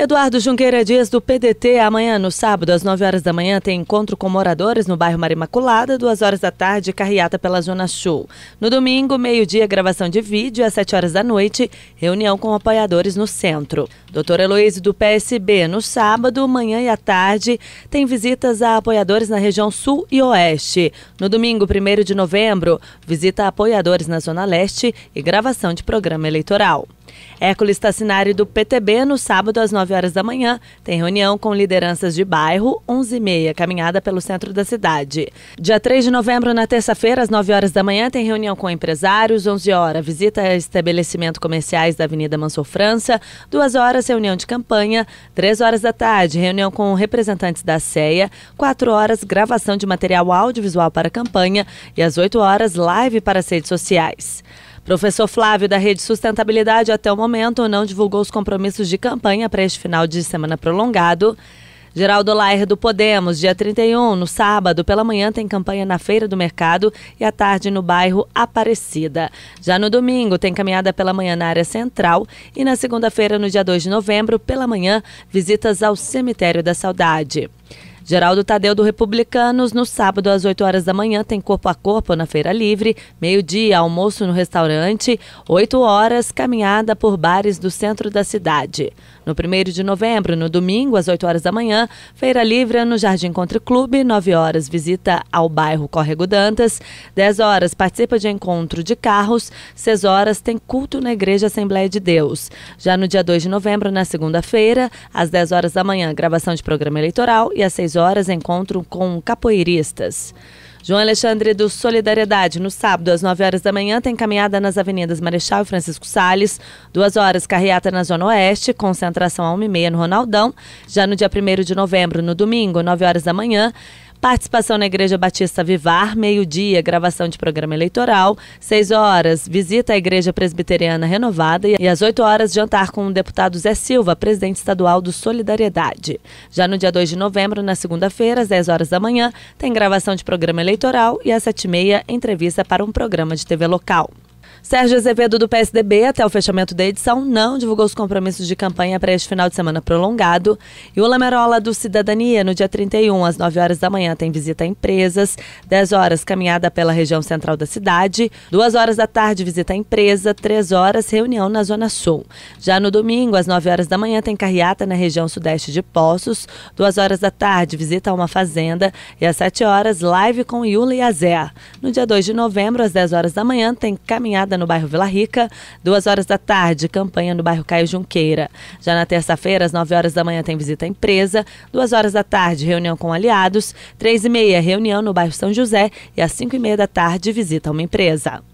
Eduardo Junqueira Dias, do PDT, amanhã, no sábado, às 9 horas da manhã, tem encontro com moradores no bairro Marimaculada; Imaculada, 2 horas da tarde, carreata pela Zona Sul. No domingo, meio-dia, gravação de vídeo, às 7 horas da noite, reunião com apoiadores no centro. Doutor Heloísa, do PSB, no sábado, manhã e à tarde, tem visitas a apoiadores na região Sul e Oeste. No domingo, 1 de novembro, visita a apoiadores na Zona Leste e gravação de programa eleitoral. Hércules Tassinari do PTB, no sábado às 9 horas da manhã, tem reunião com lideranças de bairro, 11h30, caminhada pelo centro da cidade. Dia 3 de novembro, na terça-feira, às 9 horas da manhã, tem reunião com empresários, 11 horas, visita a estabelecimento comerciais da Avenida Mansor França, 2 horas, reunião de campanha, 3 horas da tarde, reunião com representantes da CEA, 4 horas, gravação de material audiovisual para a campanha e às 8 horas, live para as redes sociais. Professor Flávio, da Rede Sustentabilidade, até o momento não divulgou os compromissos de campanha para este final de semana prolongado. Geraldo Laer do Podemos, dia 31, no sábado, pela manhã tem campanha na Feira do Mercado e à tarde no bairro Aparecida. Já no domingo tem caminhada pela manhã na área central e na segunda-feira, no dia 2 de novembro, pela manhã, visitas ao Cemitério da Saudade. Geraldo Tadeu do Republicanos, no sábado às 8 horas da manhã, tem corpo a corpo na Feira Livre, meio-dia, almoço no restaurante, 8 horas, caminhada por bares do centro da cidade. No 1 de novembro, no domingo, às 8 horas da manhã, Feira Livre no Jardim Country Clube, 9 horas, visita ao bairro Córrego Dantas, 10 horas, participa de encontro de carros, 6 horas, tem culto na Igreja Assembleia de Deus. Já no dia 2 de novembro, na segunda-feira, às 10 horas da manhã, gravação de programa eleitoral e às 6 horas, horas, encontro com capoeiristas. João Alexandre do Solidariedade, no sábado, às 9 horas da manhã, tem caminhada nas avenidas Marechal e Francisco Salles, duas horas, carreata na Zona Oeste, concentração a 1h30 no Ronaldão. Já no dia 1 de novembro, no domingo, 9 horas da manhã, Participação na Igreja Batista Vivar, meio-dia, gravação de programa eleitoral. Seis horas, visita à Igreja Presbiteriana Renovada. E às oito horas, jantar com o deputado Zé Silva, presidente estadual do Solidariedade. Já no dia 2 de novembro, na segunda-feira, às 10 horas da manhã, tem gravação de programa eleitoral e às sete e meia, entrevista para um programa de TV local. Sérgio Azevedo, do PSDB, até o fechamento da edição, não divulgou os compromissos de campanha para este final de semana prolongado. E o Lamerola, do Cidadania, no dia 31, às 9 horas da manhã, tem visita a empresas. 10 horas, caminhada pela região central da cidade. 2 horas da tarde, visita a empresa. 3 horas, reunião na Zona Sul. Já no domingo, às 9 horas da manhã, tem carreata na região sudeste de Poços. 2 horas da tarde, visita a uma fazenda. E às 7 horas, live com Yula e Azé. No dia 2 de novembro, às 10 horas da manhã, tem caminhada no bairro Vila Rica. Duas horas da tarde, campanha no bairro Caio Junqueira. Já na terça-feira, às 9 horas da manhã, tem visita à empresa. Duas horas da tarde, reunião com aliados. Três e meia, reunião no bairro São José. E às cinco e meia da tarde, visita a uma empresa.